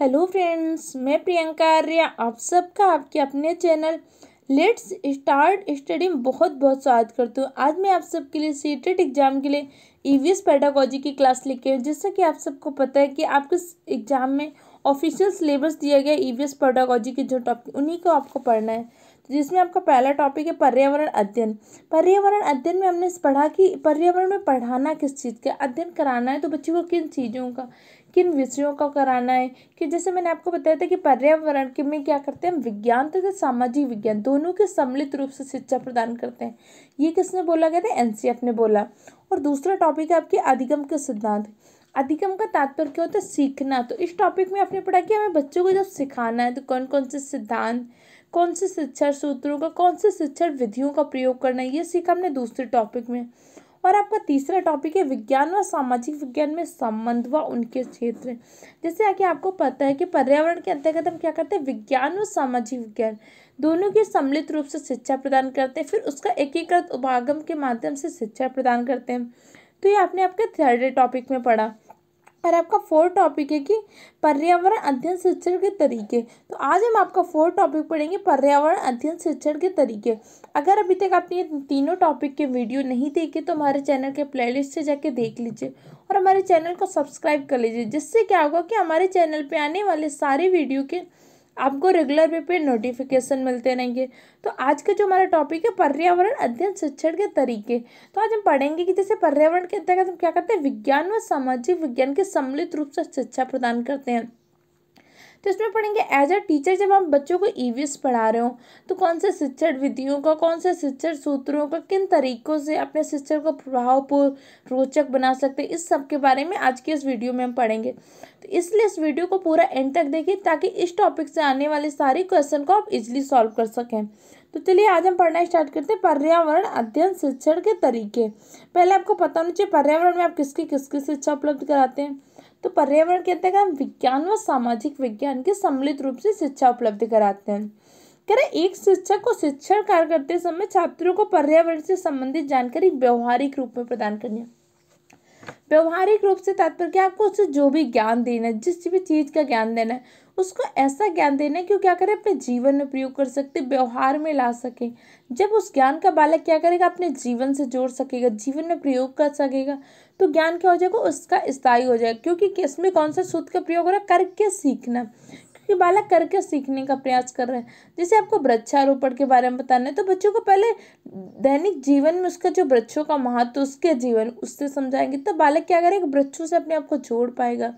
hello friends मैं प्रियंका आर्या आप सबका आपके अपने चैनल लेट्स स्टार्ट स्टडी में बहुत बहुत स्वागत करती हूँ आज मैं आप सबके लिए सीटेट एग्ज़ाम e के लिए ईवीएस e पैडागोजी की क्लास लेके आई जैसा कि आप सबको पता है कि आपके एग्ज़ाम में ऑफिशियल सिलेबस दिया गया ईवीएस पैडागोजी e के जो टॉपिक उन्हीं को आपको पढ़ना है तो जिसमें आपका पहला टॉपिक है पर्यावरण अध्ययन पर्यावरण अध्ययन में हमने पढ़ा कि पर्यावरण में पढ़ाना किस चीज़ का अध्ययन कराना है तो बच्चों को किन चीज़ों का किन विषयों का कराना है कि जैसे मैंने आपको बताया था कि पर्यावरण के में क्या करते हैं विज्ञान तथा सामाजिक विज्ञान दोनों के सम्मिलित रूप से शिक्षा प्रदान करते हैं ये किसने बोला गया था एनसीएफ ने बोला और दूसरा टॉपिक है आपके अधिगम के सिद्धांत अधिगम का तात्पर्य क्या होता है सीखना तो इस टॉपिक में आपने पढ़ा कि हमें बच्चों को जब सिखाना है तो कौन कौन से सिद्धांत कौन से शिक्षा सूत्रों का कौन से शिक्षा विधियों का प्रयोग करना है ये सीखा हमने दूसरे टॉपिक में और आपका तीसरा टॉपिक है विज्ञान व सामाजिक विज्ञान में संबंध व उनके क्षेत्र जैसे आगे आपको पता है कि पर्यावरण के अंतर्गत हम क्या करते हैं विज्ञान व सामाजिक विज्ञान दोनों के सम्मिलित रूप से शिक्षा प्रदान करते हैं फिर उसका एकीकृत उपागम के माध्यम से शिक्षा प्रदान करते हैं तो ये आपने आपके थर्ड टॉपिक में पढ़ा और आपका फोर्थ टॉपिक है कि पर्यावरण अध्ययन शिक्षण के तरीके तो आज हम आपका फोर्थ टॉपिक पढ़ेंगे पर्यावरण अध्ययन शिक्षण के तरीके अगर अभी तक आपने ये तीनों टॉपिक के वीडियो नहीं देखे तो हमारे चैनल के प्लेलिस्ट से जाके देख लीजिए और हमारे चैनल को सब्सक्राइब कर लीजिए जिससे क्या होगा कि हमारे चैनल पे आने वाले सारे वीडियो के आपको रेगुलर वे पे नोटिफिकेशन मिलते रहेंगे तो आज का जो हमारा टॉपिक है पर्यावरण अध्ययन शिक्षण के तरीके तो आज हम पढ़ेंगे कि जैसे पर्यावरण के अंतर्गत हम क्या करते हैं विज्ञान व सामाजिक विज्ञान के सम्मिलित रूप से शिक्षा प्रदान करते हैं तो इसमें पढ़ेंगे एज अ टीचर जब आप बच्चों को ई e पढ़ा रहे हो तो कौन से शिक्षण विधियों का कौन से शिक्षण सूत्रों का किन तरीक़ों से अपने शिक्षण को प्रभावपूर्ण रोचक बना सकते हैं इस सब के बारे में आज के इस वीडियो में हम पढ़ेंगे तो इसलिए इस वीडियो को पूरा एंड तक देखिए ताकि इस टॉपिक से आने वाले सारे क्वेश्चन को आप इजिली सॉल्व कर सकें तो चलिए आज हम पढ़ना स्टार्ट करते हैं पर्यावरण अध्ययन शिक्षण के तरीके पहले आपको पता होना चाहिए पर्यावरण में आप किसकी किसकी शिक्षा उपलब्ध कराते हैं तो पर्यावरण के अंतर्गत विज्ञान व सामाजिक विज्ञान के सम्मिलित रूप से शिक्षा उपलब्ध कराते हैं कह रहे एक शिक्षक को शिक्षण कार्य करते समय छात्रों को पर्यावरण से संबंधित जानकारी व्यवहारिक रूप में प्रदान करनी है व्यवहारिक रूप से तात्पर्य आपको उसे जो भी ज्ञान देना है जिस भी चीज़ का ज्ञान देना है उसको ऐसा ज्ञान देना है कि वो क्या करे अपने जीवन में प्रयोग कर सकते व्यवहार में ला सके जब उस ज्ञान का बालक क्या करेगा अपने जीवन से जोड़ सकेगा जीवन में प्रयोग कर सकेगा तो ज्ञान क्या हो जाएगा उसका स्थायी हो जाएगा क्योंकि इसमें कौन सा सूत्र का प्रयोग हो रहा है करके सीखना क्योंकि बालक करके सीखने का प्रयास कर रहे हैं जैसे आपको वृक्षारोपण के बारे में बताना है तो बच्चों को पहले दैनिक जीवन में उसका जो वृक्षों का महत्व उसके जीवन उससे समझाएंगे तो बालक क्या करेगा वृक्षों से अपने आप को जोड़ पाएगा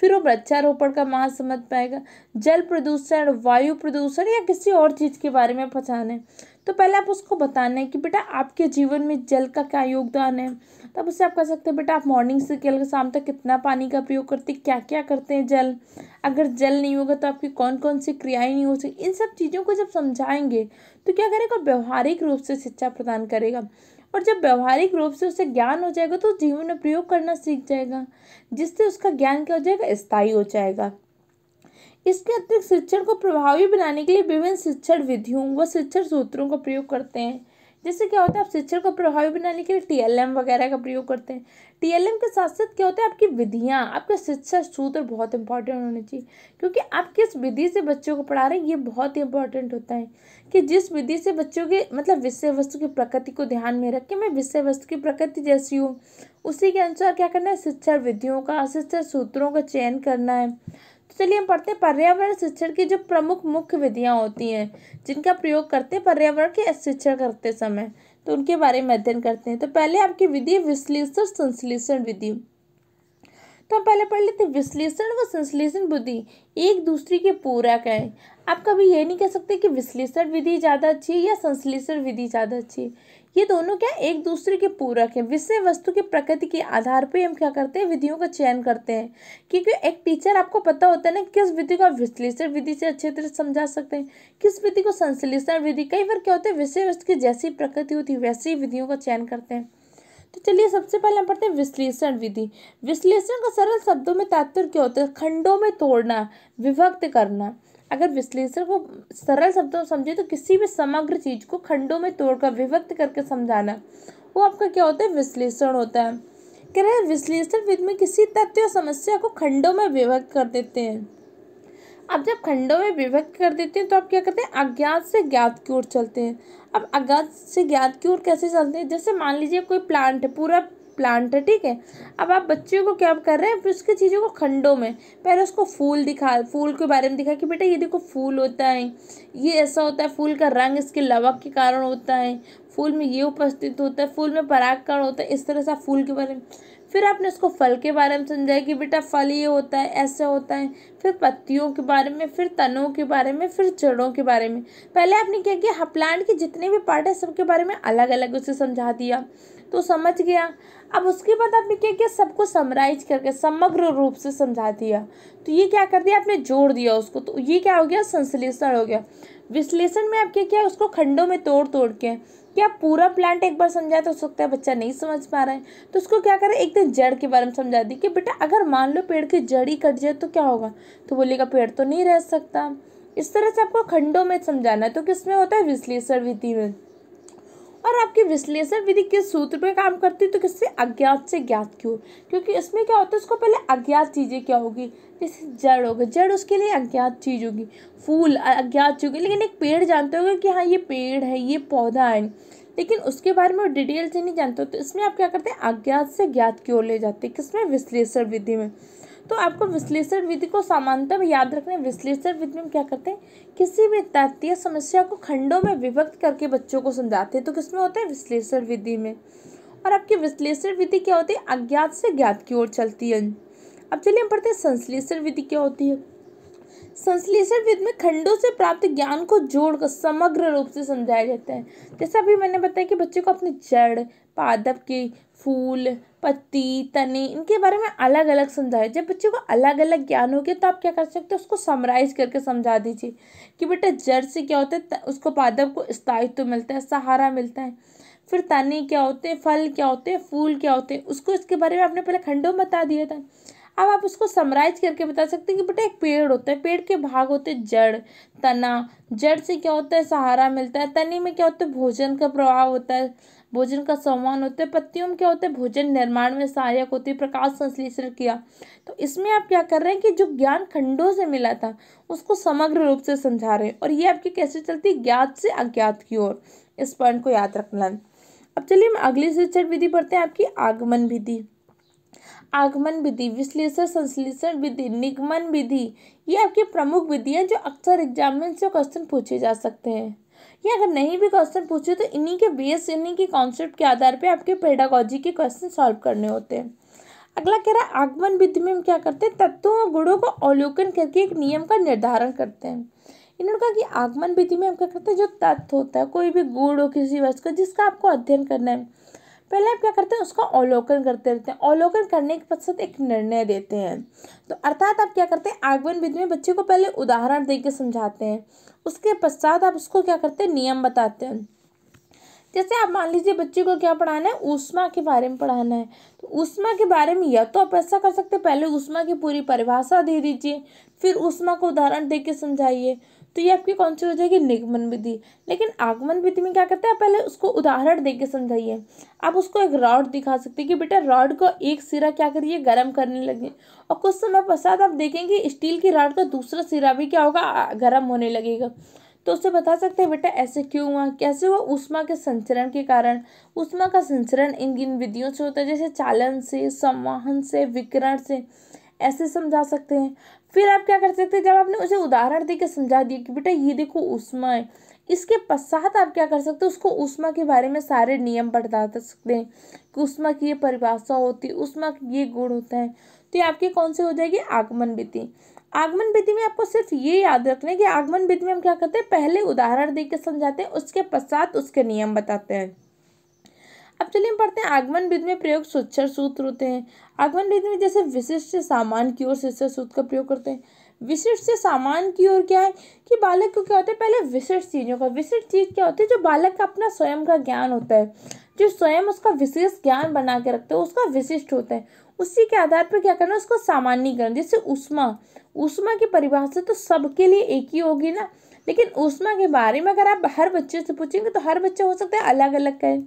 फिर वो वृक्षारोपण का माह समझ पाएगा जल प्रदूषण वायु प्रदूषण या किसी और चीज़ के बारे में पहचाने तो पहले आप उसको बताने कि बेटा आपके जीवन में जल का क्या योगदान है तब उससे आप कह सकते हैं बेटा आप मॉर्निंग से कल शाम तक कितना पानी का प्रयोग करते क्या क्या करते हैं जल अगर जल नहीं होगा तो आपकी कौन कौन सी क्रियाएं नहीं हो सकती इन सब चीज़ों को जब समझाएंगे तो क्या करेगा व्यवहारिक रूप से शिक्षा प्रदान करेगा और जब व्यवहारिक रूप से उसे ज्ञान हो जाएगा तो जीवन में प्रयोग करना सीख जाएगा जिससे उसका ज्ञान क्या हो जाएगा स्थायी हो जाएगा इसके अतिरिक्त शिक्षण को प्रभावी बनाने के लिए विभिन्न शिक्षण विधियों व शिक्षण सूत्रों का प्रयोग करते हैं जिससे क्या होता है आप शिक्षण को प्रभावी बनाने के लिए टीएलएम वगैरह का प्रयोग करते हैं टीएलएम के साथ साथ क्या होता है आपकी विधियाँ आपका शिक्षा सूत्र बहुत इंपॉर्टेंट होने चाहिए क्योंकि आप किस विधि से बच्चों को पढ़ा रहे हैं ये बहुत ही इंपॉर्टेंट होता है कि जिस विधि से बच्चों के मतलब विषय वस्तु की प्रकृति को ध्यान में रख के मैं विषय वस्तु की प्रकृति जैसी हूँ उसी के अनुसार क्या करना है शिक्षा विधियों का शिक्षा सूत्रों का चयन करना है तो चलिए हम पढ़ते हैं पर्यावरण शिक्षण की जो प्रमुख मुख्य विधियाँ होती हैं जिनका प्रयोग करते हैं पर्यावरण के शिक्षण करते समय तो उनके बारे में अध्ययन करते हैं तो पहले आपकी विधि विश्लेषण संश्लेषण विधि तो हम पहले पढ़ लेते हैं विश्लेषण व संश्लेषण बुद्धि एक दूसरे के पूरक है आप कभी ये नहीं कह सकते कि विश्लेषण विधि ज़्यादा अच्छी है या संश्लेषण विधि ज़्यादा अच्छी है ये दोनों क्या एक दूसरे के पूरक हैं विषय वस्तु के प्रकृति के आधार पर हम क्या करते हैं विधियों का चयन करते हैं क्योंकि एक टीचर आपको पता होता है ना किस विधि को आप विश्लेषण विधि से अच्छे तरह समझा सकते हैं किस विधि को संश्लेषण विधि कई बार क्या होता है विषय वस्तु की जैसी प्रकृति होती है वैसी विधियों का चयन करते हैं तो चलिए सबसे पहले हम पढ़ते हैं विश्लेषण विधि विश्लेषण का सरल शब्दों में तात्पर्य क्या होता है खंडों में तोड़ना विभक्त करना अगर विश्लेषण को सरल शब्दों में समझे तो किसी भी समग्र चीज को खंडों में तोड़कर विभक्त करके समझाना वो आपका क्या होता है विश्लेषण होता है कह रहे हैं विश्लेषण विधि में किसी तथ्य या समस्या को खंडों में विभक्त कर देते हैं अब जब खंडों में विभक्त कर देते हैं तो आप क्या करते हैं अज्ञात से ज्ञात की ओर चलते हैं अब अज्ञात से ज्ञात की ओर कैसे चलते हैं जैसे मान लीजिए कोई प्लांट है पूरा प्लांट है ठीक है अब आप बच्चों को क्या कर रहे हैं फिर उसकी चीज़ों को खंडों में पहले उसको फूल दिखा फूल के बारे में दिखा कि बेटा ये देखो फूल होता है ये ऐसा होता है फूल का रंग इसके लवक के कारण होता है फूल में ये उपस्थित होता है फूल में पराग कारण होता है इस तरह से आप फूल के बारे में फिर आपने उसको फल के बारे में समझाया कि बेटा फल ये होता है ऐसे होता है फिर पत्तियों के बारे में फिर तनों के बारे में फिर जड़ों के बारे में पहले आपने क्या किया प्लांट हाँ, के जितने भी पार्ट है सबके बारे में अलग अलग उसे समझा दिया तो समझ गया अब उसके बाद आपने क्या किया सबको समराइज करके समग्र रूप से समझा दिया तो ये क्या कर दिया आपने जोड़ दिया उसको तो ये क्या हो गया संश्लेषण हो गया विश्लेषण में आप क्या किया उसको खंडों में तोड़ तोड़ के क्या पूरा प्लांट एक बार समझाए तो हो सकता है बच्चा नहीं समझ पा रहा है तो उसको क्या करें एक दिन जड़ के बारे में समझा दी कि बेटा अगर मान लो पेड़ की जड़ ही कट जाए तो क्या होगा तो बोलेगा पेड़ तो नहीं रह सकता इस तरह से आपको खंडों में समझाना है तो किसमें होता है विश्लेषण विधि में और आपकी विश्लेषण विधि किस सूत्र पे काम करती है तो किससे अज्ञात से ज्ञात क्यों क्योंकि इसमें क्या होता है उसको पहले अज्ञात चीज़ें क्या होगी जैसे जड़ होगी जड़ उसके लिए अज्ञात चीज़ होगी फूल अज्ञात चीज होगी लेकिन एक पेड़ जानते होगा कि हाँ ये पेड़ है ये पौधा है लेकिन उसके बारे में डिटेल से नहीं जानते तो इसमें आप क्या करते हैं अज्ञात से ज्ञात की ओर ले जाते हैं किसमें विश्लेषण विधि में तो आपको विश्लेषण विधि को सामान्यतः याद रखने विश्लेषण विधि में क्या करते हैं किसी भी तथ्य समस्या को खंडों में विभक्त करके बच्चों को समझाते हैं तो किसमें होते हैं विश्लेषण विधि में और आपकी विश्लेषण विधि क्या होती है अज्ञात से ज्ञात की ओर चलती है अब चलिए हम पढ़ते हैं संश्लेषण विधि क्या होती है संश्लेषण विद में खंडों से प्राप्त ज्ञान को जोड़कर समग्र रूप से समझाया जाता है जैसा अभी मैंने बताया कि बच्चे को अपनी जड़ पादप के फूल पत्ती तने इनके बारे में अलग अलग समझाया जब बच्चे को अलग अलग ज्ञान हो गया तो आप क्या कर सकते हो उसको समराइज करके समझा दीजिए कि बेटा जड़ से क्या होता है उसको पादप को स्थायित्व मिलता है सहारा मिलता है फिर तने क्या होते हैं फल क्या होते हैं फूल क्या होते हैं उसको इसके बारे में आपने पहले खंडों में बता दिया था अब आप उसको समराइज करके बता सकते हैं कि बेटा एक पेड़ होता है पेड़ के भाग होते हैं जड़ तना जड़ से क्या होता है सहारा मिलता है तने में क्या होता है भोजन का प्रभाव होता है भोजन का सम्मान होता है पत्तियों में क्या होता है भोजन निर्माण में सहायक होती है प्रकाश संश्लेषण किया तो इसमें आप क्या कर रहे हैं कि जो ज्ञान खंडों से मिला था उसको समग्र रूप से समझा रहे हैं और ये आपकी कैसे चलती है ज्ञात से अज्ञात की ओर इस पॉइंट को याद रखना अब चलिए हम अगली शिक्षण विधि पढ़ते हैं आपकी आगमन विधि आगमन विधि विश्लेषण संश्लेषण विधि निगमन विधि ये आपकी प्रमुख विधियाँ जो अक्सर एग्जाम में से क्वेश्चन पूछे जा सकते हैं या अगर नहीं भी क्वेश्चन पूछे तो इन्हीं के बेस इन्हीं के कॉन्सेप्ट के आधार पे आपके पेडागोजी के क्वेश्चन सॉल्व करने होते हैं अगला कह रहा है आगमन विधि में हम क्या करते हैं तत्वों और गुणों को अवलोकन करके एक नियम का निर्धारण करते हैं इन्होंने कहा कि आगमन विधि में हम क्या करते हैं जो तत्व होता है कोई भी गुण हो किसी वस्तु का जिसका आपको अध्ययन करना है पहले आप क्या करते हैं उसका अवलोकन करते रहते हैं अवलोकन करने के पश्चात एक निर्णय देते हैं तो अर्थात आप क्या करते हैं आगमन विधि में बच्चे को पहले उदाहरण दे के समझाते हैं उसके पश्चात आप उसको क्या करते हैं नियम बताते हैं जैसे आप मान लीजिए बच्चे को क्या पढ़ाना है ऊष्मा के बारे में पढ़ाना है तो ऊष्मा के बारे में या तो आप ऐसा कर सकते हैं पहले ऊष्मा की पूरी परिभाषा दे दीजिए फिर ऊष्मा को उदाहरण दे समझाइए तो ये आपकी कौन सी हो जाएगी निगमन विधि लेकिन आगमन विधि में क्या करते हैं पहले उसको उदाहरण दे के समझाइए आप उसको एक रॉड दिखा सकते हैं कि बेटा रॉड को एक सिरा क्या करिए गर्म करने लगे और कुछ समय पश्चात आप देखेंगे स्टील की रॉड का दूसरा सिरा भी क्या होगा गर्म होने लगेगा तो उसे बता सकते हैं बेटा ऐसे क्यों हुआ कैसे हुआ उष्मा के संचरण के कारण उष्मा का संचरण इन इन विधियों से होता है जैसे चालन से संवहन से विकरण से ऐसे समझा सकते हैं फिर आप क्या कर सकते हैं जब आपने उसे उदाहरण देकर समझा दिया कि बेटा ये देखो उष्मा है इसके पश्चात आप क्या कर सकते हैं उसको उष्मा के बारे में सारे नियम बता सकते हैं कि उष्मा की ये परिभाषा होती है उष्मा ये गुण होता है तो ये आपके कौन से हो जाएगी आगमन विधि आगमन विधि में आपको सिर्फ ये याद रखना है कि आगमन विधि में हम क्या करते हैं पहले उदाहरण देकर समझाते हैं उसके पश्चात उसके नियम बताते हैं अब चलिए हम पढ़ते हैं आगमन विधि में प्रयोग स्वच्छर सूत्र होते हैं आगमन विधि में जैसे विशिष्ट सामान की ओर शिष्य सूत्र का प्रयोग करते हैं विशिष्ट से सामान की ओर क्या है कि बालक को क्या होता है पहले विशिष्ट चीज़ों का विशिष्ट चीज़ क्या होती है जो बालक का अपना स्वयं का ज्ञान होता है जो स्वयं उसका विशेष ज्ञान बना के रखते हैं उसका विशिष्ट होता है उसी के आधार पर क्या करना है उसको सामान्यकरण जैसे उष्मा उष्मा की परिभाषा तो सबके लिए एक ही होगी ना लेकिन उष्मा के बारे में अगर आप हर बच्चे से पूछेंगे तो हर बच्चा हो सकता है अलग अलग कहें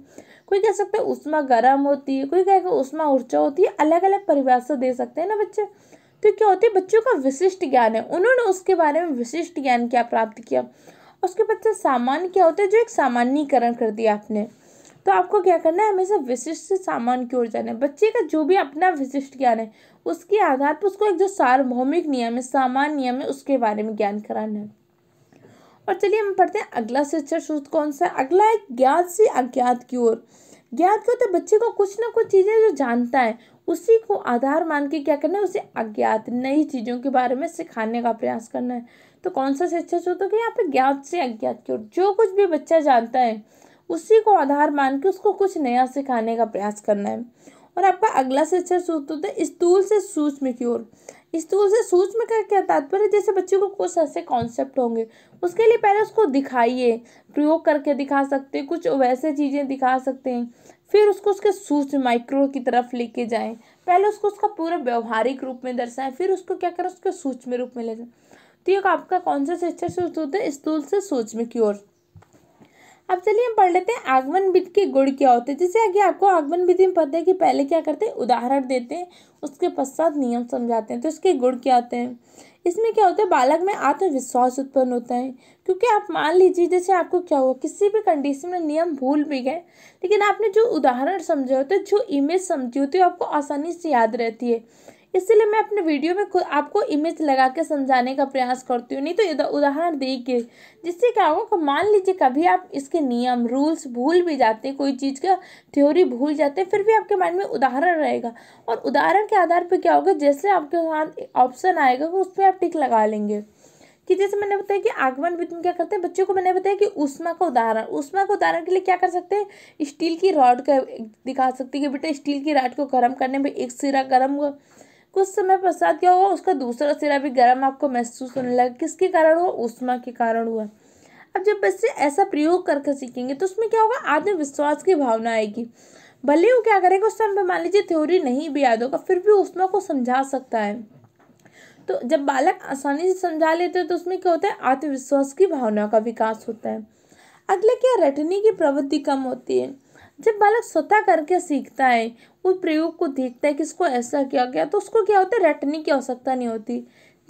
कोई कह सकता है उष्मा गर्म होती है कोई कहेगा उष्मा ऊर्जा होती है अलग अलग परिभाषा दे सकते हैं ना बच्चे तो क्या होती है बच्चों का विशिष्ट ज्ञान है उन्होंने उसके बारे में विशिष्ट ज्ञान क्या प्राप्त किया उसके बच्चे सामान्य क्या होता है जो एक सामान्यकरण कर दिया आपने तो आपको क्या करना है हमेशा विशिष्ट से सामान की ओर जाना है बच्चे का जो भी अपना विशिष्ट ज्ञान है उसके आधार पर उसको एक जो सार्वभौमिक नियम है सामान्य नियम है उसके बारे में ज्ञान कराना है और चलिए हम पढ़ते हैं अगला शिक्षा सूत्र कौन सा अगला है ज्ञात से अज्ञात की ओर ज्ञात क्या होता है बच्चे को कुछ ना कुछ चीज़ें जो जानता है उसी को आधार मान के क्या करना है उसे अज्ञात नई चीज़ों के बारे में सिखाने का प्रयास करना है तो कौन सा शिक्षा सूत्र होगा यहाँ पे ज्ञात से अज्ञात की ओर जो कुछ भी बच्चा जानता है उसी को आधार मान के उसको कुछ नया सिखाने का प्रयास करना है और आपका अगला शिक्षा सूत्र होता है स्थूल से सूक्ष्म की ओर स्थूल तो से सूक्ष्म का क्या तात्पर्य जैसे बच्चे को कुछ ऐसे कॉन्सेप्ट होंगे उसके लिए पहले उसको दिखाइए प्रयोग करके दिखा सकते हैं कुछ वैसे चीज़ें दिखा सकते हैं फिर उसको उसके सूक्ष्म माइक्रो की तरफ लेके जाएं पहले उसको उसका पूरा व्यवहारिक रूप में दर्शाएं फिर उसको क्या करें उसके सूक्ष्म रूप में ले जाए तो ये आपका कौन सा शिक्षा शुरू होता है स्थूल तो से सूक्ष्म की ओर अब चलिए हम पढ़ लेते हैं आगमन विधि के गुण क्या होते हैं जैसे आगे आपको आगमन विधि में पता है कि पहले क्या करते हैं उदाहरण देते हैं उसके पश्चात नियम समझाते हैं तो इसके गुण क्या होते हैं इसमें क्या होता है बालक में आत्मविश्वास उत्पन्न होता है क्योंकि आप मान लीजिए जैसे आपको क्या हुआ किसी भी कंडीशन में नियम भूल भी गए लेकिन आपने जो उदाहरण समझे होते जो इमेज समझी होती है आपको आसानी से याद रहती है इसलिए मैं अपने वीडियो में खुद आपको इमेज लगा के समझाने का प्रयास करती हूँ नहीं तो, तो उदाहरण देखिए जिससे क्या होगा मान लीजिए कभी आप इसके नियम रूल्स भूल भी जाते हैं कोई चीज़ का थ्योरी भूल जाते हैं फिर भी आपके माइंड में उदाहरण रहेगा और उदाहरण के आधार पर क्या होगा जैसे आपके साथ ऑप्शन आएगा उस पर आप टिक लगा लेंगे कि जैसे मैंने बताया कि आगमन वित्त में क्या करते हैं बच्चों को मैंने बताया कि उष्मा का उदाहरण उष्मा का उदाहरण के लिए क्या कर सकते हैं स्टील की रॉड का दिखा सकते हैं कि बेटा स्टील की रॉड को गर्म करने में एक सिरा गर्म हुआ कुछ समय पश्चात क्या हुआ उसका दूसरा सिरा भी गर्म आपको महसूस होने लगा किसके कारण हुआ उष्मा के कारण हुआ अब जब बच्चे ऐसा प्रयोग करके सीखेंगे तो उसमें क्या होगा आत्मविश्वास की भावना आएगी भले वो क्या करेगा उस समय पर मान लीजिए थ्योरी नहीं भी याद होगा फिर भी उसमें को समझा सकता है तो जब बालक आसानी से समझा लेते हैं तो उसमें क्या होता है आत्मविश्वास की भावना का विकास होता है अगला क्या रटने की प्रवृत्ति कम होती है जब बालक स्वतः करके सीखता है उस प्रयोग को देखता है कि इसको ऐसा किया गया तो उसको क्या होता है रटने की आवश्यकता नहीं होती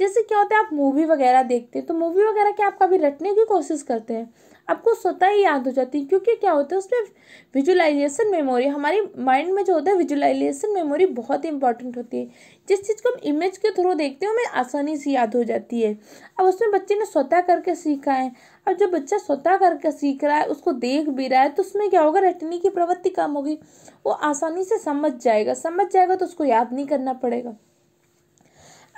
जैसे क्या होता है आप मूवी वगैरह देखते हैं तो मूवी वगैरह क्या आप कभी रटने की कोशिश करते हैं आपको स्वतः ही याद हो जाती है क्योंकि क्या होता है उसमें विजुलाइजेशन मेमोरी हमारी माइंड में जो होता है विजुलाइजेशन मेमोरी बहुत इंपॉर्टेंट होती है जिस चीज़ को हम इमेज के थ्रू देखते हैं हमें आसानी से याद हो जाती है अब उसमें बच्चे ने स्वतः करके सीखा है अब जब बच्चा स्वतः करके सीख रहा है उसको देख भी रहा है तो उसमें क्या होगा रटने की प्रवृत्ति कम होगी वो आसानी से समझ जाएगा समझ जाएगा तो उसको याद नहीं करना पड़ेगा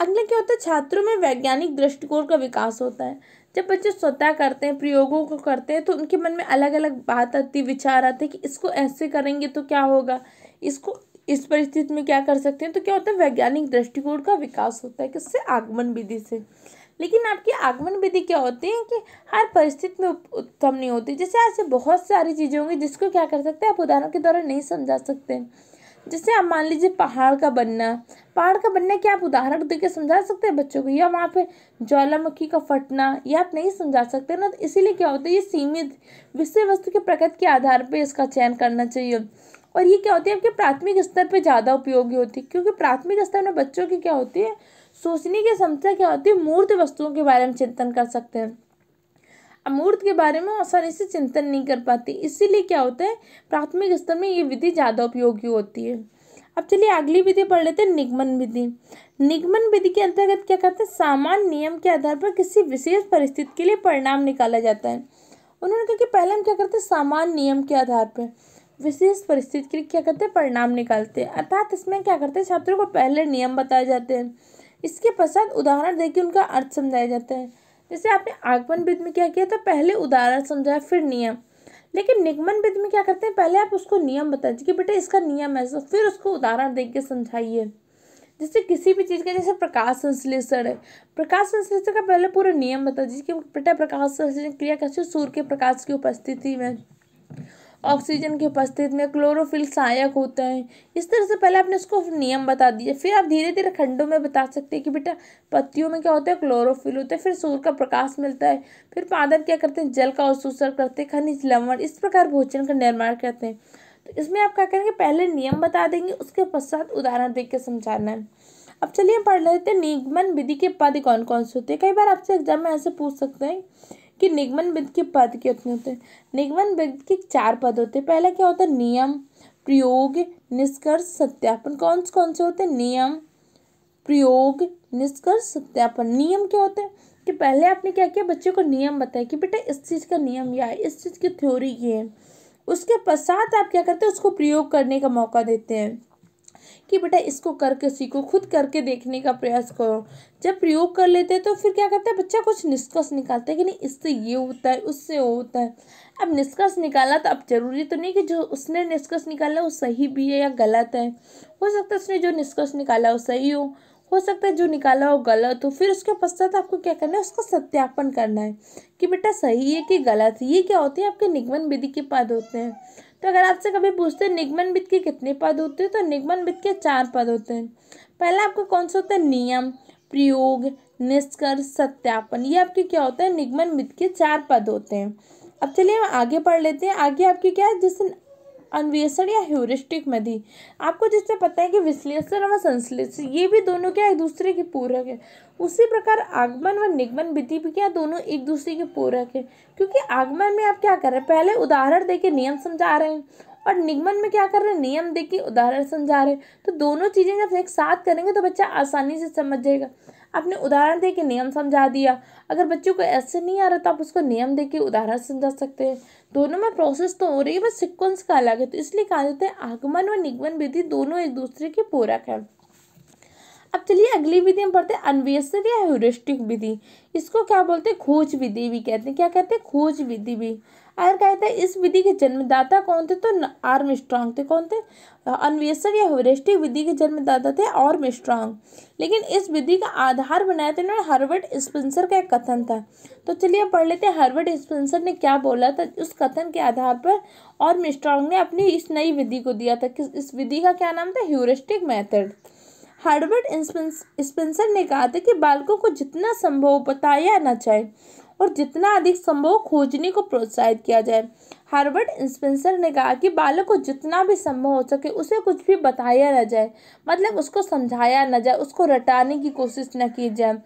अगले क्या होता है छात्रों में वैज्ञानिक दृष्टिकोण का विकास होता है जब बच्चे स्वतः करते हैं प्रयोगों को करते हैं तो उनके मन में अलग अलग बात आती विचार आते हैं कि इसको ऐसे करेंगे तो क्या होगा इसको इस परिस्थिति में क्या कर सकते हैं तो क्या होता है वैज्ञानिक दृष्टिकोण का विकास होता है किससे आगमन विधि से लेकिन आपकी आगमन विधि क्या होती है कि हर परिस्थिति में उत्तम नहीं होती जैसे ऐसे बहुत सारी चीज़ें होंगी जिसको क्या कर सकते हैं आप उदाहरण के द्वारा नहीं समझा सकते हैं जैसे आप मान लीजिए पहाड़ का बनना पहाड़ का बनना क्या आप उदाहरण देकर समझा सकते हैं बच्चों को या वहाँ पे ज्वालामुखी का फटना या आप नहीं समझा सकते ना तो इसीलिए क्या होता है ये सीमित विषय वस्तु के प्रकृति के आधार पर इसका चयन करना चाहिए और ये क्या होती है आपके प्राथमिक स्तर पर ज़्यादा उपयोगी होती है क्योंकि प्राथमिक स्तर में बच्चों की क्या होती है सोचने की क्षमता क्या होती है मूर्त वस्तुओं के बारे में चिंतन कर सकते हैं अमूर्त के बारे में आसानी से चिंतन नहीं कर पाती इसीलिए क्या होता है प्राथमिक स्तर में ये विधि ज़्यादा उपयोगी होती है अब चलिए अगली विधि पढ़ लेते हैं निगमन विधि निगमन विधि के अंतर्गत क्या कहते हैं सामान्य नियम के आधार पर किसी विशेष परिस्थिति के लिए परिणाम निकाला जाता है उन्होंने कहा कि पहले हम क्या करते हैं सामान्य नियम के आधार पर विशेष परिस्थिति के लिए क्या करते हैं परिणाम निकालते हैं अर्थात इसमें क्या करते हैं छात्रों को पहले नियम बताए जाते हैं इसके पश्चात उदाहरण देकर उनका अर्थ समझाया जाता है इसे आपने आगमन विद में क्या किया था पहले उदाहरण समझाया फिर नियम लेकिन निगमन विद में क्या करते हैं पहले आप उसको नियम बताइए कि बेटा इसका नियम है फिर उसको उदाहरण दे के समझाइए जैसे किसी भी चीज़ का जैसे प्रकाश संश्लेषण है प्रकाश संश्लेषण का पहले पूरा नियम बता दीजिए कि बेटा प्रकाश संश्लेषण क्रिया कैसे सूर्य के प्रकाश की उपस्थिति में ऑक्सीजन की उपस्थिति में क्लोरोफिल सहायक होता है इस तरह से पहले आपने उसको नियम बता दिया फिर आप धीरे धीरे खंडों में बता सकते हैं कि बेटा पत्तियों में क्या होता है क्लोरोफिल होता है फिर सूर्य का प्रकाश मिलता है फिर पादर क्या करते हैं जल का अवशोषण करते हैं खनिज लवण इस प्रकार भोजन का निर्माण करते हैं तो इसमें आप क्या करेंगे पहले नियम बता देंगे उसके पश्चात उदाहरण के समझाना है अब चलिए हम पढ़ लेते हैं निगमन विधि के पद कौन कौन से होते हैं कई बार आपसे एग्जाम में ऐसे पूछ सकते हैं कि निगमन विद के पद के उतने होते हैं निगमन विद के चार पद होते हैं पहला क्या होता है नियम प्रयोग निष्कर्ष सत्यापन कौन से कौन से होते हैं नियम प्रयोग निष्कर्ष सत्यापन नियम क्या होते हैं कि पहले आपने क्या किया बच्चे को नियम बताया कि बेटा इस चीज़ का नियम यह है इस चीज़ की थ्योरी ये है उसके पश्चात आप क्या करते हैं उसको प्रयोग करने का मौका देते हैं कि बेटा इसको करके सीखो खुद करके देखने का प्रयास करो जब प्रयोग कर लेते हैं तो फिर क्या करते हैं बच्चा कुछ निष्कर्ष निकालता है कि नहीं इससे ये होता है उससे वो होता है अब निष्कर्ष निकाला तो अब जरूरी तो नहीं कि जो उसने निष्कर्ष निकाला वो सही भी है या गलत है हो सकता है उसने जो निष्कर्ष निकाला वो सही हो हो सकता है जो निकाला हो गलत हो फिर उसके पश्चात आपको क्या करना है उसका सत्यापन करना है कि बेटा सही है कि गलत है ये क्या होते हैं आपके निगमन विधि के पद होते हैं तो अगर आपसे कभी पूछते हैं निगमन वित्त के कितने पद होते हैं तो निगमन वित्त के चार पद होते हैं पहला आपका कौन सा होता है नियम प्रयोग निष्कर्ष सत्यापन ये आपके क्या होते हैं निगमन वित्त के चार पद होते हैं अब चलिए हम आगे पढ़ लेते हैं आगे आपके क्या है जिस दिन अन्वेषण या ह्यूरिस्टिक में दी आपको जिससे पता है कि विश्लेषण व संश्लेषण ये भी दोनों क्या एक दूसरे के पूरक है उसी प्रकार आगमन व निगमन विधि भी क्या दोनों एक दूसरे के पूरक है क्योंकि आगमन में आप क्या कर रहे हैं पहले उदाहरण दे के नियम समझा रहे हैं और निगमन में क्या कर रहे हैं नियम दे के उदाहरण समझा रहे हैं तो दोनों चीज़ें जब एक साथ करेंगे तो बच्चा आसानी से समझ जाएगा आपने उदाहरण दे के नियम समझा दिया अगर बच्चों को ऐसे नहीं आ रहा तो आप उसको नियम दे के उदाहरण समझा सकते हैं दोनों में प्रोसेस तो हो रही है बस सिक्वेंस का अलग है तो इसलिए कहा जाता है आगमन व निगमन विधि दोनों एक दूसरे के पूरक है अब चलिए अगली विधि हम पढ़ते हैं अन्वेषण या ह्यूरिस्टिक विधि इसको क्या बोलते हैं खोज विधि भी कहते हैं क्या कहते हैं खोज विधि भी अगर कहते हैं इस विधि के जन्मदाता कौन थे तो आर्म स्ट्रांग थे कौन थे अन्वेषण या हॉरेस्टिक विधि के जन्मदाता थे आर्म स्ट्रांग लेकिन इस विधि का आधार बनाया था इन्होंने हार्वर्ड स्पेंसर का एक कथन था तो चलिए पढ़ लेते हैं हार्वर्ड स्पेंसर ने क्या बोला था उस कथन के आधार पर और स्ट्रांग ने अपनी इस नई विधि को दिया था कि इस विधि का क्या नाम था ह्यूरिस्टिक मैथड हार्वर्ड स्पेंसर ने कहा था कि बालकों को जितना संभव बताया ना चाहे और जितना अधिक संभव खोजने को प्रोत्साहित किया जाए हार्वर्ड इंस्पेंसर ने कहा कि बालक को जितना भी संभव हो सके उसे कुछ भी बताया न जाए मतलब उसको समझाया न जाए उसको रटाने की कोशिश न की जाए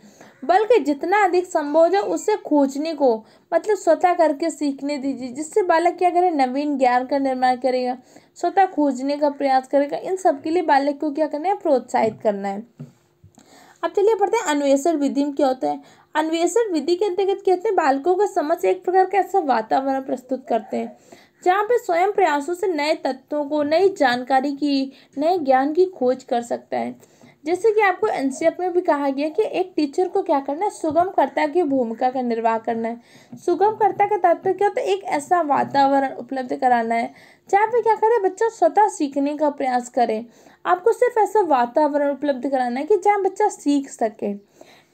बल्कि जितना अधिक संभव हो जाए उसे खोजने को मतलब स्वतः करके सीखने दीजिए जिससे बालक क्या करे नवीन ज्ञान का निर्माण करेगा स्वतः खोजने का प्रयास करेगा इन सब के लिए बालक को क्या करना है प्रोत्साहित करना है अब चलिए पढ़ते हैं अन्वेषण विधि में क्या होता है अन्वेषण विधि के अंतर्गत कहते हैं बालकों का समझ एक प्रकार का ऐसा वातावरण प्रस्तुत करते हैं जहाँ पे स्वयं प्रयासों से नए तत्वों को नई जानकारी की नए ज्ञान की खोज कर सकता है जैसे कि आपको एन में भी कहा गया कि एक टीचर को क्या करना है सुगमकर्ता की भूमिका का निर्वाह करना है सुगमकर्ता का तत्व क्या होता है एक ऐसा वातावरण उपलब्ध कराना है जहाँ पे क्या करें बच्चा स्वतः सीखने का प्रयास करें आपको सिर्फ ऐसा वातावरण उपलब्ध कराना है कि जहाँ बच्चा सीख सके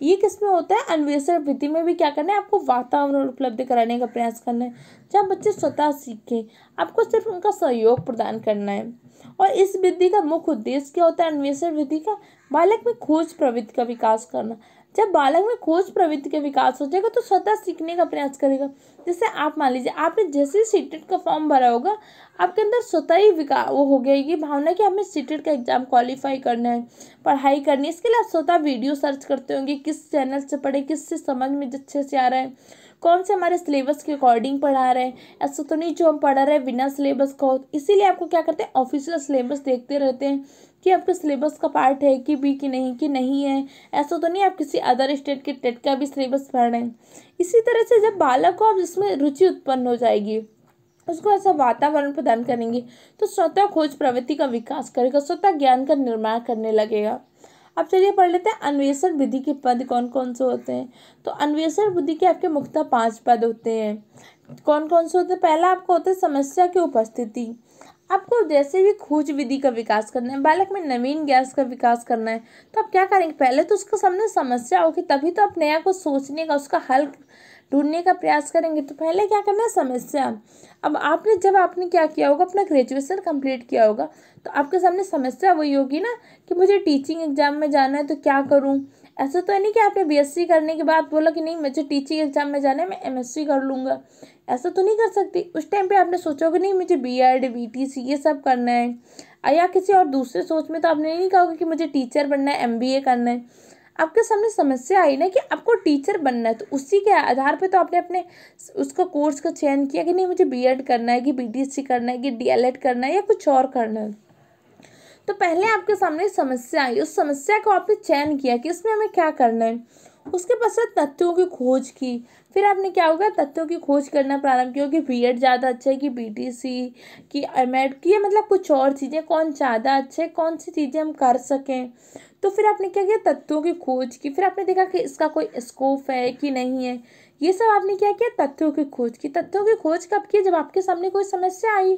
ये किस में होता है अन्वेषण विधि में भी क्या करना है आपको वातावरण उपलब्ध कराने का प्रयास करना है जहाँ बच्चे स्वतः सीखें आपको सिर्फ उनका सहयोग प्रदान करना है और इस विधि का मुख्य उद्देश्य क्या होता है अन्वेषण विधि का बालक में खोज प्रवृत्ति का विकास करना जब बालक में खोज प्रवृत्ति का विकास हो जाएगा तो स्वतः सीखने का प्रयास करेगा जैसे आप मान लीजिए आपने जैसे ही सीटेट का फॉर्म भरा होगा आपके अंदर स्वतः ही विकास वो हो गया ये भावना कि हमें सीटेट का एग्जाम क्वालिफाई करना है पढ़ाई करनी है इसके लिए आप स्वतः वीडियो सर्च करते होंगे किस चैनल से पढ़े किस से समझ में अच्छे से आ रहा है कौन से हमारे सिलेबस के अकॉर्डिंग पढ़ा रहे हैं ऐसा तो नहीं जो हम पढ़ा रहे हैं बिना सिलेबस का इसीलिए आपको क्या करते हैं ऑफिशियल सिलेबस देखते रहते हैं कि आपके सिलेबस का पार्ट है कि भी कि नहीं कि नहीं है ऐसा तो नहीं आप किसी अदर स्टेट के टेट का भी सिलेबस पढ़ रहे हैं इसी तरह से जब बालक को आप इसमें रुचि उत्पन्न हो जाएगी उसको ऐसा वातावरण प्रदान करेंगे तो स्वतः खोज प्रवृत्ति का विकास करेगा स्वतः ज्ञान का निर्माण करने लगेगा अब चलिए पढ़ लेते हैं अन्वेषण विधि के पद कौन कौन से होते हैं तो अन्वेषण बुद्धि के आपके मुख्यतः पांच पद होते हैं कौन कौन से होते हैं पहला आपको होता है समस्या की उपस्थिति आपको जैसे भी खोज विधि का विकास करना है बालक में नवीन गैस का विकास करना है तो आप क्या करेंगे पहले तो उसके सामने समस्या होगी तभी तो आप नया को सोचने का उसका हल ढूंढने का प्रयास करेंगे तो पहले क्या करना है समस्या अब आपने जब आपने क्या किया होगा अपना ग्रेजुएशन कंप्लीट किया होगा तो आपके सामने समस्या वही होगी ना कि मुझे टीचिंग एग्जाम में जाना है तो क्या करूँ ऐसा तो है नहीं कि आपने बीएससी करने के बाद बोला कि नहीं मुझे टीचिंग एग्जाम में जाना है मैं एमएससी कर लूँगा ऐसा तो नहीं कर सकती उस टाइम पे आपने सोचा होगा नहीं मुझे बी एड ये सब करना है या किसी और दूसरे सोच में तो आपने नहीं कहा होगा कि मुझे टीचर बनना है एम करना है आपके सामने समस्या आई ना कि आपको टीचर बनना है तो उसी के आधार पे तो आपने अपने उसका कोर्स का चयन किया कि नहीं मुझे एड करना है कि सी करना है कि एड करना है या कुछ और करना है तो पहले आपके सामने समस्या आई उस समस्या को आपने चयन किया कि इसमें हमें क्या करना है उसके पश्चात तथ्यों की खोज की फिर आपने क्या होगा तथ्यों की खोज करना प्रारंभ किया कि बी एड ज़्यादा अच्छा है कि बी टी सी कि एम एड की मतलब कुछ और चीज़ें कौन ज़्यादा अच्छा है कौन सी चीज़ें हम कर सकें तो फिर आपने क्या किया तत्वों की खोज की फिर आपने देखा कि इसका कोई स्कोप है कि नहीं है ये सब आपने क्या किया तथ्यों की खोज की तथ्यों की खोज कब की जब आपके सामने कोई समस्या आई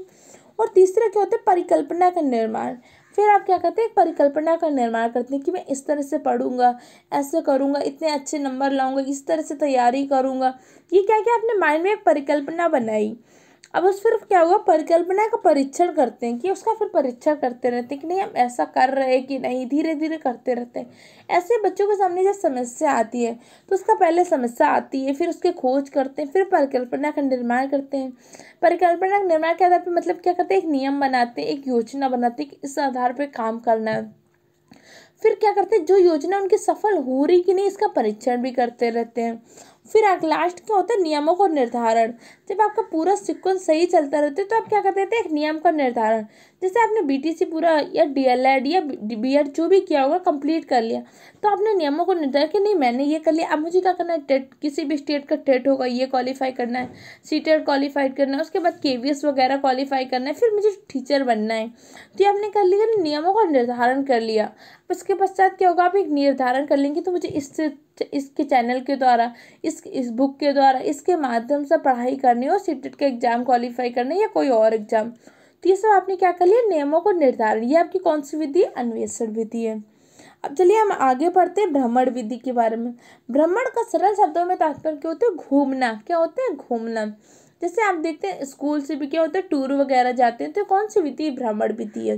और तीसरा क्या होता है परिकल्पना का निर्माण फिर आप क्या करते हैं एक परिकल्पना का निर्माण करते हैं कि मैं इस तरह से पढ़ूंगा ऐसे करूँगा इतने अच्छे नंबर लाऊंगा इस तरह से तैयारी करूँगा ये क्या क्या आपने माइंड में एक परिकल्पना बनाई अब उस फिर क्या हुआ परिकल्पना का परीक्षण करते हैं कि उसका फिर परीक्षण करते रहते हैं कि नहीं हम ऐसा कर रहे हैं कि नहीं धीरे धीरे करते रहते हैं ऐसे बच्चों के सामने जब समस्या आती है तो उसका पहले समस्या आती है फिर उसके खोज करते हैं फिर परिकल्पना का निर्माण करते हैं परिकल्पना का निर्माण के आधार पर मतलब क्या करते हैं एक नियम बनाते हैं एक योजना बनाते हैं कि इस आधार पर काम करना है फिर क्या करते हैं जो योजना उनकी सफल हो रही कि नहीं इसका परीक्षण भी करते रहते हैं फिर लास्ट क्या होता है नियमों का निर्धारण जब आपका पूरा सिक्वेंस सही चलता रहता है तो आप क्या करते देते हैं एक नियम का निर्धारण जैसे आपने बीटीसी पूरा या डीएलएड या बीएड जो भी किया होगा कंप्लीट कर लिया तो आपने नियमों को निर्धारित कि नहीं मैंने ये कर लिया अब मुझे क्या करना है टेट किसी भी स्टेट का टेट होगा ये क्वालिफाई करना है सी टेट क्वालिफाइड करना है उसके बाद के वगैरह क्वालिफाई करना है फिर मुझे टीचर बनना है तो ये आपने कर लिया नियमों का निर्धारण कर लिया उसके पश्चात क्या होगा आप एक निर्धारण कर लेंगे तो मुझे इससे इसके चैनल के द्वारा इस इस बुक के द्वारा इसके माध्यम से पढ़ाई कर करने हो सीटेट के एग्जाम क्वालिफाई करने या कोई और एग्जाम तो ये सब आपने क्या कर लिया नियमों को निर्धारण ये आपकी कौन सी विधि अन्वेषण विधि है अब चलिए हम आगे पढ़ते हैं भ्रमण विधि के बारे में भ्रमण का सरल शब्दों में तात्पर्य क्या होता है घूमना क्या होता है घूमना जैसे आप देखते हैं स्कूल से भी क्या होता है टूर वगैरह जाते हैं तो कौन सी विधि भ्रमण विधि है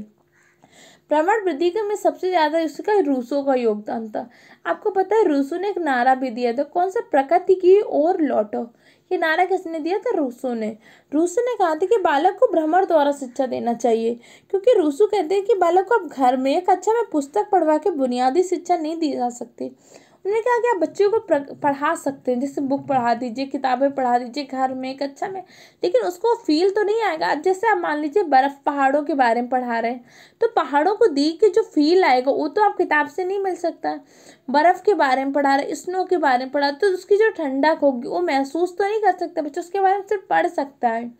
भ्रमण विधि का में सबसे ज़्यादा इसका रूसों का योगदान था आपको पता है रूसों ने एक नारा भी दिया था कौन सा प्रकृति की ओर लौटो ये नारा किसने दिया था रूसो ने रूसो ने कहा था कि बालक को भ्रमण द्वारा शिक्षा देना चाहिए क्योंकि रूसो कहते हैं कि बालक को अब घर में एक अच्छा में पुस्तक पढ़वा के बुनियादी शिक्षा नहीं दी जा सकती मैंने कहा कि आप बच्चों को पढ़ा सकते हैं जैसे बुक पढ़ा दीजिए किताबें पढ़ा दीजिए घर में एक अच्छा में लेकिन उसको फील तो नहीं आएगा जैसे आप मान लीजिए बर्फ़ पहाड़ों के बारे में पढ़ा रहे हैं तो पहाड़ों को देख के जो फील आएगा वो तो आप किताब से नहीं मिल सकता बर्फ़ के बारे में पढ़ा रहे स्नो के बारे में पढ़ा तो उसकी जो ठंडक होगी वो महसूस तो नहीं कर सकता बच्चा उसके बारे में सिर्फ पढ़ सकता है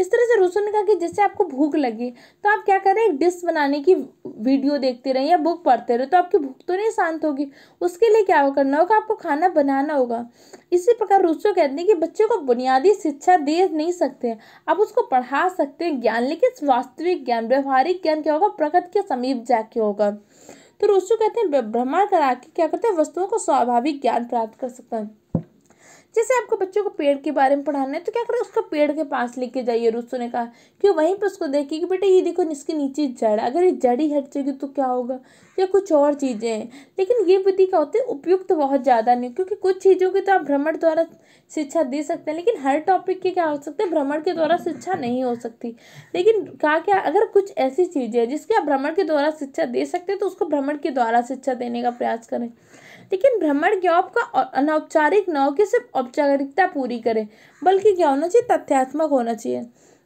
इस तरह से रूसो ने कहा कि जिससे आपको भूख लगी तो आप क्या करें एक डिश बनाने की वीडियो देखते रहें या बुक पढ़ते रहे तो आपकी भूख तो नहीं शांत होगी उसके लिए क्या करना होगा आपको खाना बनाना होगा इसी प्रकार रूसो कहते हैं कि बच्चों को बुनियादी शिक्षा दे नहीं सकते आप उसको पढ़ा सकते हैं ज्ञान लेकिन वास्तविक ज्ञान व्यवहारिक ज्ञान क्या होगा प्रकृति के समीप जाके होगा तो रूसो कहते हैं भ्रमण करा के क्या करते हैं वस्तुओं को स्वाभाविक ज्ञान प्राप्त कर सकते हैं जैसे आपको बच्चों को पेड़ के बारे में पढ़ाना है तो क्या करें उसको पेड़ के पास लेके जाइए रूसो ने कहा कि वहीं पर उसको देखिए कि बेटा ये देखो इसके नीचे जड़ अगर ये जड़ ही हट जाएगी तो क्या होगा या कुछ और चीज़ें हैं लेकिन ये विधि का होती है उपयुक्त तो बहुत ज़्यादा नहीं क्योंकि कुछ चीज़ों की तो आप भ्रमण द्वारा शिक्षा दे सकते हैं लेकिन हर टॉपिक के क्या हो सकते हैं भ्रमण के द्वारा शिक्षा नहीं हो सकती लेकिन कहा क्या अगर कुछ ऐसी चीज़ें हैं जिसके आप भ्रमण के द्वारा शिक्षा दे सकते हैं तो उसको भ्रमण के द्वारा शिक्षा देने का प्रयास करें लेकिन भ्रमण ज्ञाप का अनौपचारिक न हो कि सिर्फ औपचारिकता पूरी करें बल्कि क्या होना चाहिए तथ्यात्मक होना चाहिए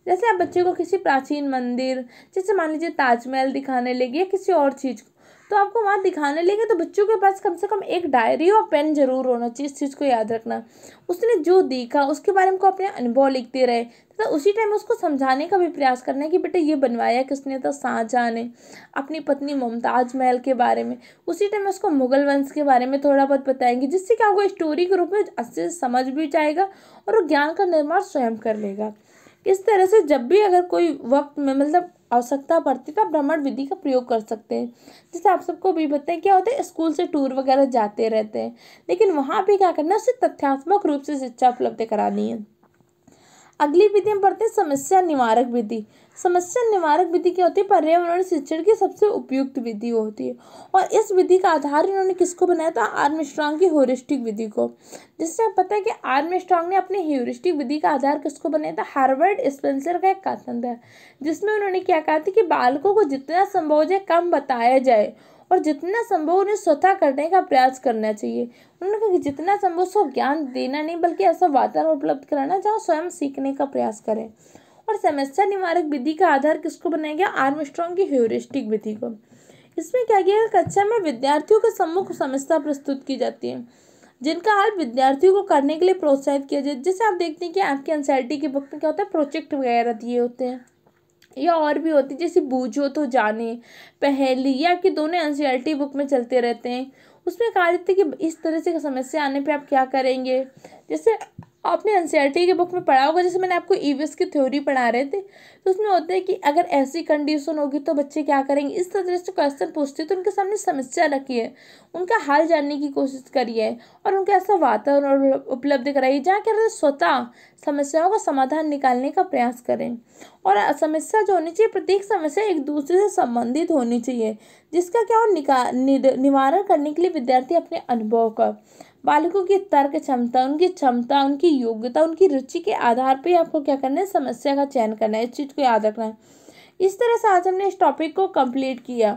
जैसे आप बच्चे को किसी प्राचीन मंदिर जैसे मान लीजिए ताजमहल दिखाने लगे या किसी और चीज़ तो आपको वहाँ दिखाने लेंगे तो बच्चों के पास कम से कम एक डायरी और पेन जरूर होना चाहिए इस चीज़ को याद रखना उसने जो देखा उसके बारे में को अपने अनुभव लिखते रहे तथा तो उसी टाइम उसको समझाने का भी प्रयास करना है कि बेटा ये बनवाया किसने था शाहजहाँ ने अपनी पत्नी मुमताज महल के बारे में उसी टाइम उसको मुगल वंश के बारे में थोड़ा बहुत बताएंगे जिससे कि आपको स्टोरी के रूप में अच्छे से समझ भी जाएगा और वो ज्ञान का निर्माण स्वयं कर लेगा किस तरह से जब भी अगर कोई वक्त में मतलब आवश्यकता पड़ती है तो आप भ्रमण विधि का प्रयोग कर सकते हैं जैसे आप सबको भी बताएं क्या होता है स्कूल से टूर वगैरह जाते रहते हैं लेकिन वहाँ भी क्या करना है उसे तथ्यात्मक रूप से शिक्षा उपलब्ध करानी है अगली विधि हम पढ़ते हैं समस्या निवारक विधि समस्या निवारक विधि क्या होती है पर्यावरण शिक्षण की सबसे उपयुक्त विधि होती है और इस विधि का आधार इन्होंने किसको बनाया था आर्म स्ट्रांग की होरिस्टिक विधि को जिससे आप पता है कि आर्म स्ट्रांग ने अपनी ह्यूरिस्टिक विधि का आधार किसको बनाया था हार्वर्ड स्पेंसर का एक कथन था जिसमें उन्होंने क्या कहा था कि बालकों को जितना संभव जाए कम बताया जाए और जितना संभव उन्हें स्वतः करने का प्रयास करना चाहिए उन्होंने कहा कि जितना संभव उसको ज्ञान देना नहीं बल्कि ऐसा वातावरण उपलब्ध कराना जहाँ स्वयं सीखने का प्रयास करें और समस्या निवारक विधि का आधार किसको बनाया गया आर्मस्ट्रॉन्ग की ह्यूरिस्टिक विधि को इसमें क्या किया कक्षा में विद्यार्थियों के सम्मुख समस्या प्रस्तुत की जाती है जिनका हल विद्यार्थियों को करने के लिए प्रोत्साहित किया जाए जैसे आप देखते हैं कि आपके एनसाइटी के वक्त क्या होता है प्रोजेक्ट वगैरह दिए होते हैं या और भी होती है जैसे बूझो तो जाने पहली या कि दोनों टी बुक में चलते रहते हैं उसमें कहा जाता है कि इस तरह से समस्या आने पे आप क्या करेंगे जैसे आपने एन की बुक में पढ़ा होगा जैसे मैंने आपको ईवीएस e की थ्योरी पढ़ा रहे थे तो उसमें होता है कि अगर ऐसी कंडीशन होगी तो बच्चे क्या करेंगे इस तरह से क्वेश्चन पूछते तो उनके सामने समस्या रखिए उनका हाल जानने की कोशिश करिए और उनका ऐसा वातावरण उपलब्ध कराइए जहाँ क्या स्वतः समस्याओं का समाधान निकालने का प्रयास करें और समस्या जो होनी चाहिए प्रत्येक समस्या एक दूसरे से संबंधित होनी चाहिए जिसका क्या निका निवारण करने के लिए विद्यार्थी अपने अनुभव का बालकों की तर्क क्षमता उनकी क्षमता उनकी योग्यता उनकी रुचि के आधार पर आपको क्या करना है समस्या का चयन करना है इस चीज़ को याद रखना है इस तरह से आज हमने इस टॉपिक को कंप्लीट किया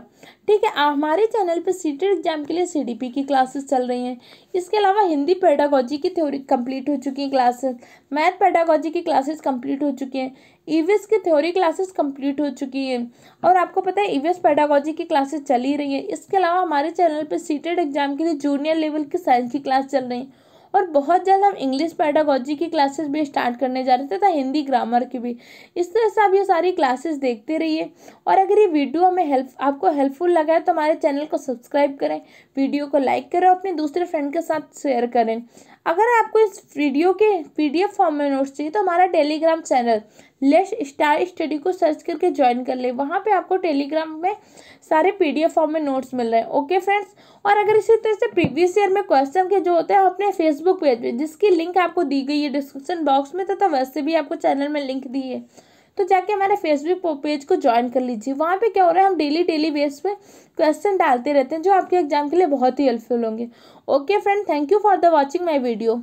ठीक है हमारे चैनल पे सी एग्जाम e के लिए सी की क्लासेस चल रही हैं इसके अलावा हिंदी पेडागोजी की थ्योरी कंप्लीट हो चुकी हैं क्लासेस मैथ पेडागोजी की क्लासेस कंप्लीट हो चुकी हैं ईवीएस e की थ्योरी क्लासेस कंप्लीट हो चुकी हैं और आपको पता है ईवीएस e पेडागोजी की क्लासेस चली रही है इसके अलावा हमारे चैनल पर सी एग्जाम के लिए जूनियर लेवल की साइंस की क्लास चल रही है और बहुत जल्द हम इंग्लिश पैडागोजी की क्लासेस भी स्टार्ट करने जा रहे थे तथा हिंदी ग्रामर की भी इस तरह से आप ये सारी क्लासेस देखते रहिए और अगर ये वीडियो हमें हेल्प आपको हेल्पफुल लगा है तो हमारे चैनल को सब्सक्राइब करें वीडियो को लाइक करें और अपने दूसरे फ्रेंड के साथ शेयर करें अगर आपको इस वीडियो के पी फॉर्म में नोट्स चाहिए तो हमारा टेलीग्राम चैनल लेश स्टार स्टडी को सर्च करके ज्वाइन कर ले वहाँ पे आपको टेलीग्राम में सारे पीडीएफ फॉर्म में नोट्स मिल रहे हैं ओके फ्रेंड्स और अगर इसी तरह से प्रीवियस ईयर में क्वेश्चन के जो होते हैं अपने फेसबुक पेज पे जिसकी लिंक आपको दी गई है डिस्क्रिप्शन बॉक्स में तथा वैसे भी आपको चैनल में लिंक दी है तो जाके हमारे फेसबुक पेज को ज्वाइन कर लीजिए वहाँ पे क्या हो रहा है हम डेली डेली बेस पे क्वेश्चन डालते रहते हैं जो आपके एग्जाम के लिए बहुत ही हेल्पफुल होंगे okay friend thank you for the watching my video